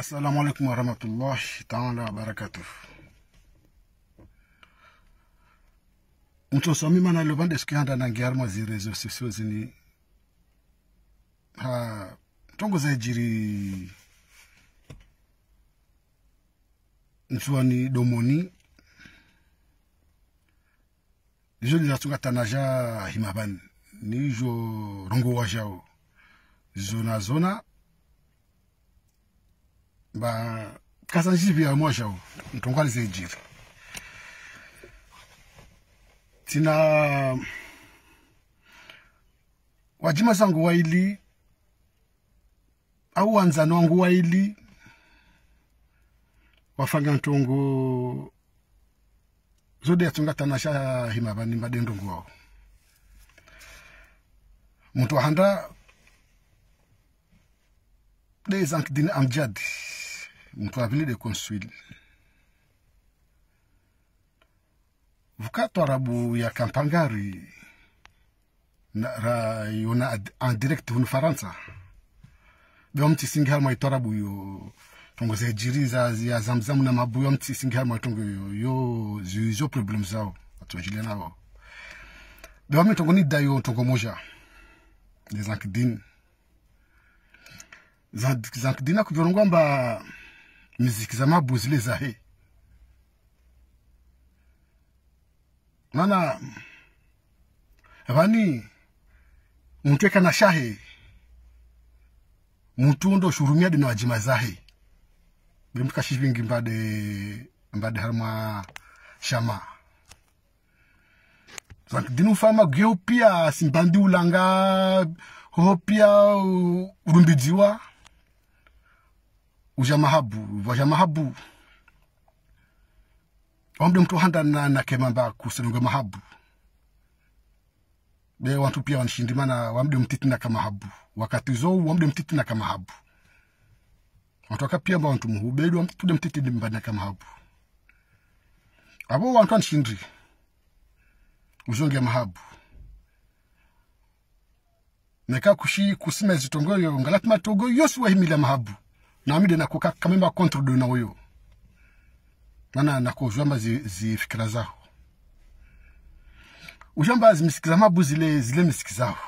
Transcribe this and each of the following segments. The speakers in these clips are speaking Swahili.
Assalamu alaikum wa rahmatullahi ta'ala wa barakatuh. Mtsosomi mana lobande sikianda na ngiarma zi rezo sosio zini. Ha tongo za domoni. ntsuani domoni izo lizatunga tanaja ni jo rongo wajao zona zona ba kasa chipi ya mwasha u ntongali se jiri tina wajima sangu waili au wanzano wangu waili wafanga ntongo zodi yatungatanasha hima vanimba dendongu wao wa handa dezank dini amjadi Nous avons venir de construire. Vukato rabu ya Kampangari ra yona en direct vunu Faransa. Bwa mtisingi halma itorabu yo tongo ze jiri za ya zamzamu na mabu yo mtisingi halma tongo yo yo zizo problem zao oh. atojile nao. Oh. Bwa mtongo ni dayo tongo moja. Ni zankidini zankidini akujonongwa mba mizikizama za zahe mana vani muntu na shahe muntu ondo shurumia dina wajima zahe bimtu kashivingi mbade mbade harma shama donc dinu fama geopia simbandi ulanga ho pia urumbidiwa mahabu ujamahabu mahabu omde mtu na kemamba kusenunga mahabu be wantu pia wanshindimana wamde mtitina kama habu wakati zou wamde mtitina kama habu watu akapia mba wantu muhubedu wamtude mtitina mbana kama habu abo wantu anshindri uzonge ya mahabu neka kushi kusima zitongoyo ngalatima togo yosi wahimila mahabu nami na ndinakuka kamemba control na uyu nana nakojwa mazi zifikira zao ujamba mabuzi le zile msikiza zao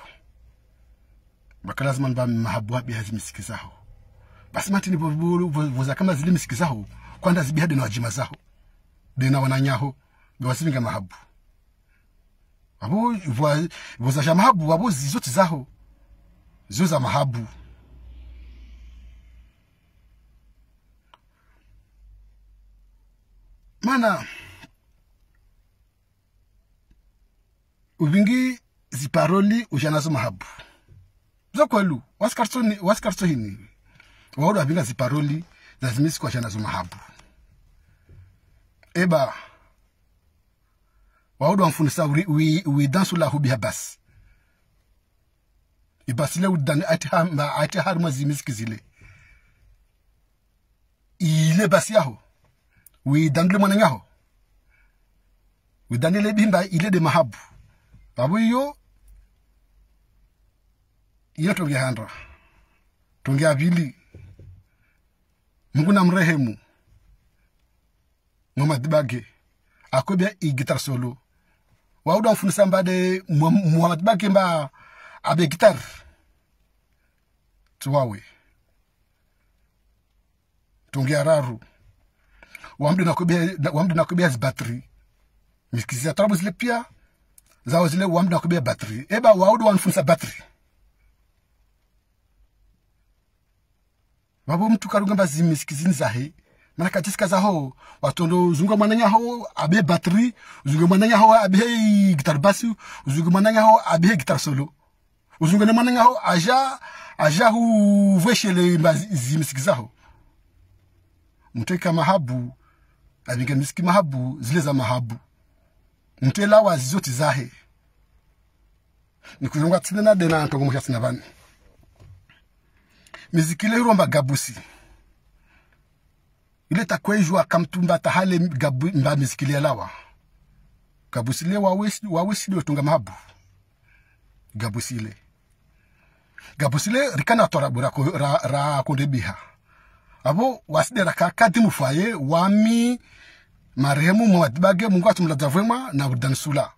baka lazima nba bi habi zao basi mati ni bubulu voza kama zile msikiza zao kwanda zibihadi na wajima zao dena wananyaho bewasivinga mahabu abo voza jamahabu abo zizoti zao zio za mahabu maana uvingi ziparoli ushanazo mahabu zokwalu waskarso hini waodo avinga ziparoli zazimisi washanazo mahabu eba waodo wamfunisa widansula wi, wi hubiha basi ibasile udani ati harima zile ile basi yaho wi dangle mwananyaho wi dangle bimba ile de mahabu babu iyo iyo tonge handra tonge avili mungu na mrehemu mwamadibage dibage akobia i solo wauda mfunisa mbade muhammad mba abe gitar tuwawe tonge araru wamdu nakubia wamdu nakubia battery misikizia tabu zile pia zao zile wamdu nakubia battery eba waudu wanfunsa battery vavo mtu karungamba zimisikizini zahe mana katisika zaho watondo zunga mwananya ho abe battery zunga mwananya ho abe gitar basu zunga mwananya ho abe gitar solo uzunga ne mwananya ho aja aja hu vweshele zimisikizaho mtweka mahabu abike miski mahabu zile za mahabu ntela wa zizoti zahe nikuzongwa tsina na dena anto kumusha tsina vani mizikile romba gabusi ile takwejwa kamtumba tahale gabu mba mizikile lawa gabusi le wawesi wawesi dio tunga mahabu gabusi le gabusi le rikana tora bura ra, ra konde biha abo wasidera kakadi mufaye wami marehemu mwadibage mungu atumlaza vwema na sula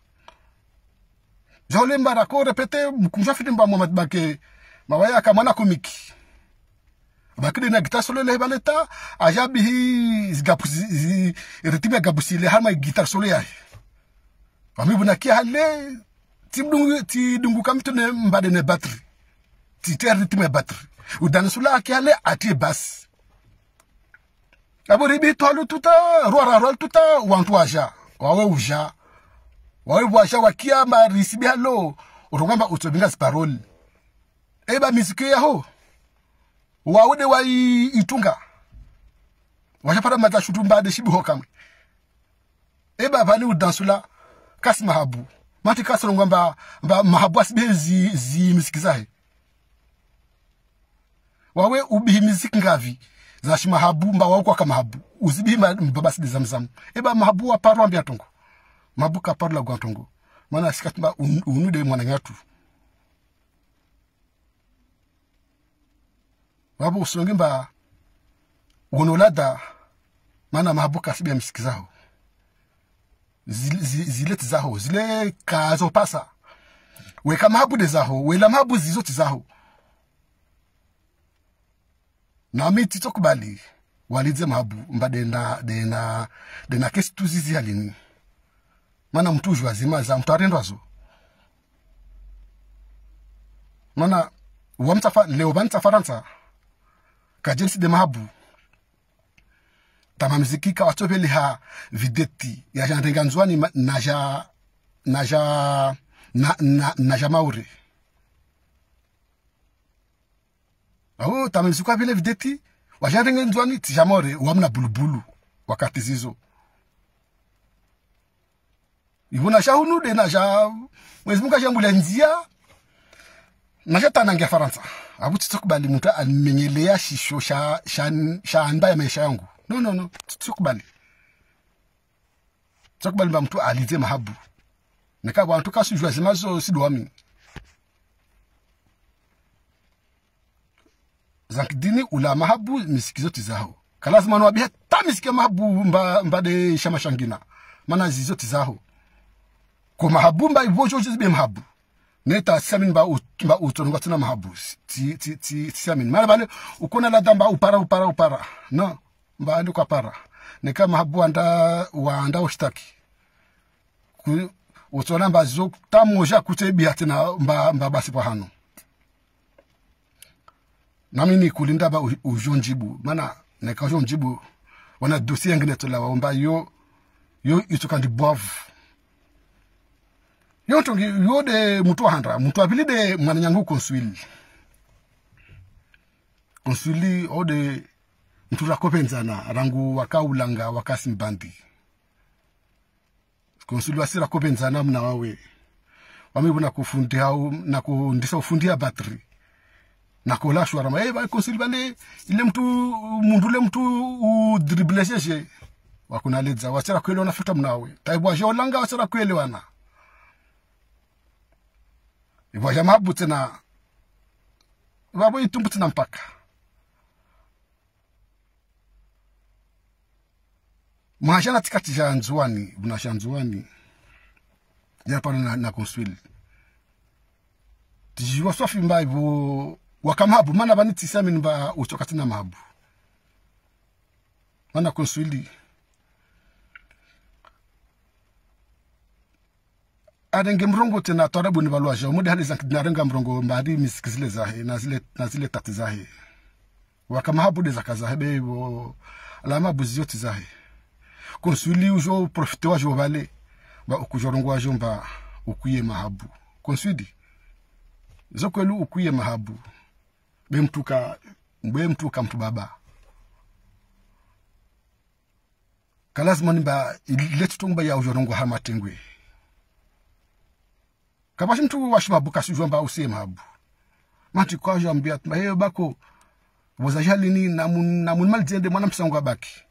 jole mbarako repete mkumsha fiti mba mwadibage mawaya akamwana komiki bakide na gitar solo lehe baleta aja bihi zgabusi gabusi le hama gitar solo ya wami buna bunakia hale ti ti dungu, dungu tidungu ne mbade ne batri titer ritimi batri udansula hale ati basi aburibi twalu tuta ruara rual tuta wantu aja wawe uja wawe bwasha wakia marisibi halo urungamba utobinga sparol eba miziki yaho itunga waitunga wachapata matashutu mbade shibiho kamwe eba pani udansula kasi mahabu mati kasolongwa mba, mba mahabu asibe zi, zi miziki zahe wawe ubihimiziki ngavi zashi mahabu mbawa kwa kama uzibi uzibima mbabasi de zamzam eba mahabu wa parwa mbia tongo mahabu ka parla gwa tongo mana sikatma un, unu de mwana ngatu babu usongi mba gonolada maana mahabu kasibia msiki zao zile, zile tizaho zile kazo pasa weka mahabu de zaho wela mahabu zizo tizaho nami kubali walidze mabu mba dena dena dena kesi tuzizi alini mana mtu ujwa zima za mtu arendwazo mana wamtafa leo bantafaransa kajensi de mziki tamamziki kawatopele liha videti ya jandenganzwani ni naja na na, na, naja maure au tamemsikuwa vile videti washarengenzwani tijamore wamna bulubulu wakati zizo ivo nashahunude nasha mwezi mungu ashambula nzia nashatanangia faransa avu titokubali mtu amenyelea shisho sha, sha, shaanda ya maisha yangu no no no titokubali titokubali mtu alize mahabu nekavantu kasujua zimazo sidwami za kidini ula mahabu misiki zote zao kalazima niwabia ta misiki mahabu mba, mbade shama shangina mana zizote zao ko mahabu mba ivojojo zibe mahabu neta siamin ba mba utonga tina mahabu ti ti ti siamin mara bale ukona la damba upara upara upara no mba andi kwa para nika mahabu anda waanda ushtaki ku utsona mba zo tamoja kutebia tena mba mba basi pahano nami kulinda ba ujo njibu mana nekajo njibu wana dosi yengine tola waomba yo yo itukandi bwavu yo tongi yo de mutu handra mutu abili de mwana nyangu konsuili konsuili o de mtu rakopenzana rangu wakaulanga wakasimbandi konsuili wasirakopenzana mna wawe wamibuna kufundia na kundisa ufundia batri nakolashwa rama hey, eh, baikosiribale ile mtu mundu le mtu udriblesheshe wakunaledza wasira kuelewana fita mnawe taibwazha olanga wasira kuelewana ibwazha e mabu tsina vavo e itumbu tsina mpaka mwashana tsikati xa nzuwani vuna xa ya yarapano na, na konsuili tijiwa swa mbaibu wakamhabu mana vanitisa mini va uchokati na mahabu mana konsuli arenge mrongo tena twara buni valwaja umudi hali zanki dinarenga mrongo mbadi misiki zile zahe na zile, na zile tati zahe de zaka zahe wo alama buzi yote zahe konsuli ujo profite wajo vale va ukujorongo wajo mba ukuye mahabu konsuli zokwelu ukuye mahabu bemtuka bemtuka mtu baba kalazima nimba tongba ya uvyorongo matengwe kabashi mtu washibabu kasijomba usie abu mati kwa ambia tuma heyo bako wozajali ni namun malizende mwana msangu baki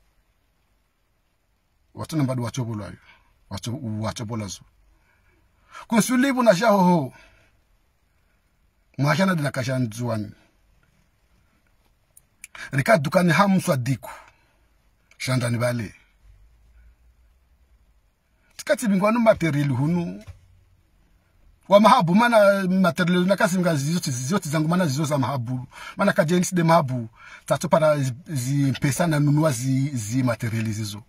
watona mbadu wachobola yo wachobola zo kusulibu na ho mwashana dina kashanzuwani rikadukani hamuswa diku shandani vale tikatsimingwa no materiali hunu wa mahabu mana materiali nakasimga zizoti zangu mana zizo za mahabu mana kajeniside mahabu tatopara mpesa na nunua zi, zi materili zizo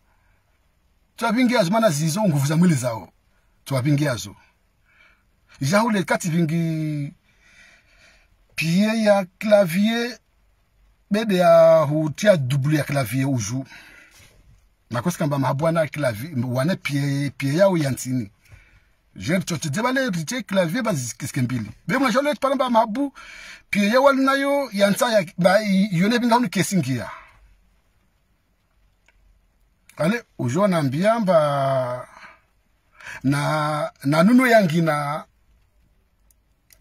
twavingiazo mana zizo nguvu za mwili zao twavingiazo jaule kati bingi pie ya clavier bede ya hutia dublu ya clavier uju nakosi kamba mahabwana clavier wane pie pie yao yantini je choche debale rite clavier bazisikisike mbili be mwa jole paramba mahabu pie yao nayo yantsa ya ba yone binga unu kesingia ale ujo na mbiamba na na nunu yangina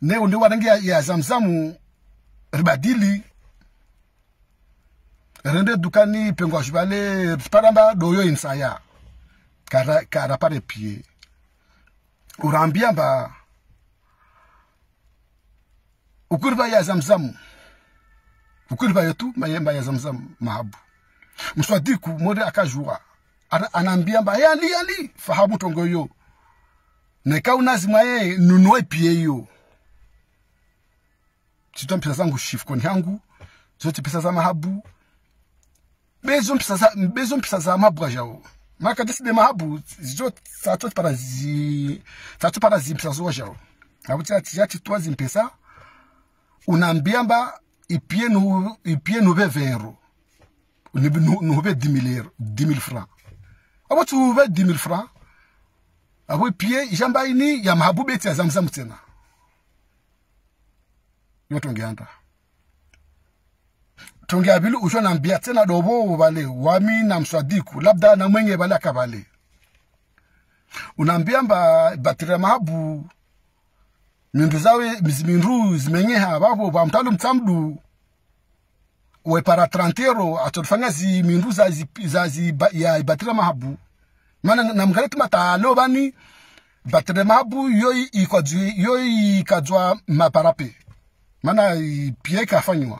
ne undi warangi ya, ya zamzamu ribadili rende dukani pengo shibale paramba doyo insaya kara kara pare pie urambia mba ukuriba ya zamzam ukuriba yetu mayemba ya zamzamu mahabu mswadiku mode akajua ara anambia mba hey, ali li fahabu tongo yo neka unazima ye nunue pie yo chitoa mpisa zangu shifkoni yangu zote pesa za mahabu Bezoun pisa za mab wajaw. Maka desi de mab wajaw, zi jow sa to para zi, sa to para zi mpisa zi wajaw. Avot ya ti jati to wazim pesa, unan biyamba, ipye nouve veyero. Nouve dimilero, dimil fran. Avot ah, nouve dimil fran, avot ah, ipye, jan bayini, yamabou bete ya zamzam utena. Yon ton geyanda. tungeabili usho nambia tena dobo wale wami na mswadiku labda na mwenye bale akabale unaambia mba batire mahabu mindu zawe mizimindu zimenye babo ba mtalu mtamdu we para trantero atofanya zi mindu za zi, za zi ba, ya batire mahabu mana na mgaleti matalo bani batire mahabu yoi ikajwa yoi ikajwa maparape mana pieka fanywa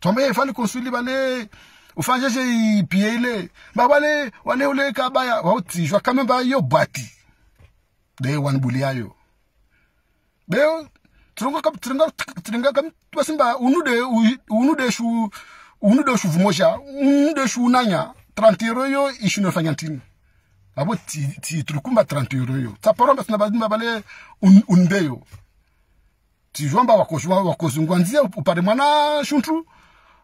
twambaye ifali konswili bale ufanjeje ipie ile ba wale wale ule kabaya wautishwa kama ba yo bati de wanbuli ayo beo turonga kap turonga turonga kam twasimba unude unude shu unude shu vumosha unude shu nanya 30 euro yo ishino fanyantini abo ti, ti tulikumba 30 euro yo tsaporomba tunabadimba bale un, undeyo tijomba wakozungwanzia upare mwana shuntu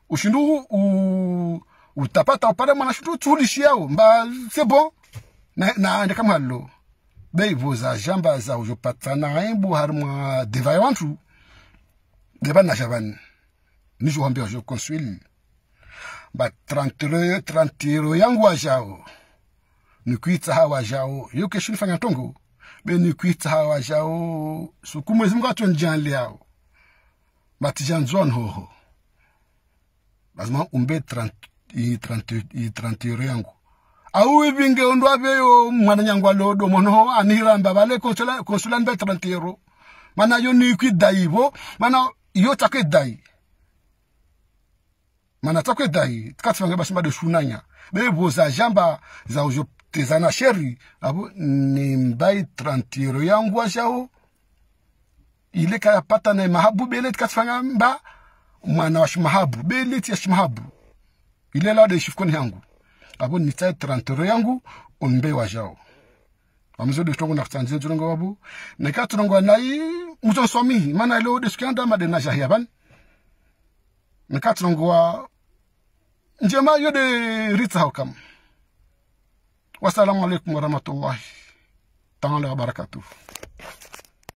ushindu u utapata upale mwana shindu tsuhulishiao mba c'est bon naandika na, mwalo beivuza jamba za ujopatana embu hari mwa devaya wantu deba nasha bani nijo wambia jo consuil ba 30 30 yangu ajao nikuitsa hawa jao yoke shini fanya tongo be nikuitsa hawa jao sukumwezi mungu atonjanliao batijanzwan hoho lazima umbe itrantiro yangu au vinge ondu aveyo mwana nyangwa lodo mono aniramba vale konsula, konsula nbe trantiro mana yo ni nikwi dai vo mana yo takwe dai mana takwe dai tikatifange basi made shunanya bevo za jamba za ujo tezana sheri avo nimbai trantiro yangu ashao ile kaya pata na mahabu bele tikatifanga mba mwana wa shimahabu beleti ya shimahabu ile lada ishifukoni yangu abo nitae trantero yangu ombe wajao amzode kitongo nakutanzia tulongo wabu na tulongo nai somi mana leo deskanda madena jahiaban ka tongo wa njema yode rita hokam wasalamu alaikum warahmatullahi ta'ala wabarakatuh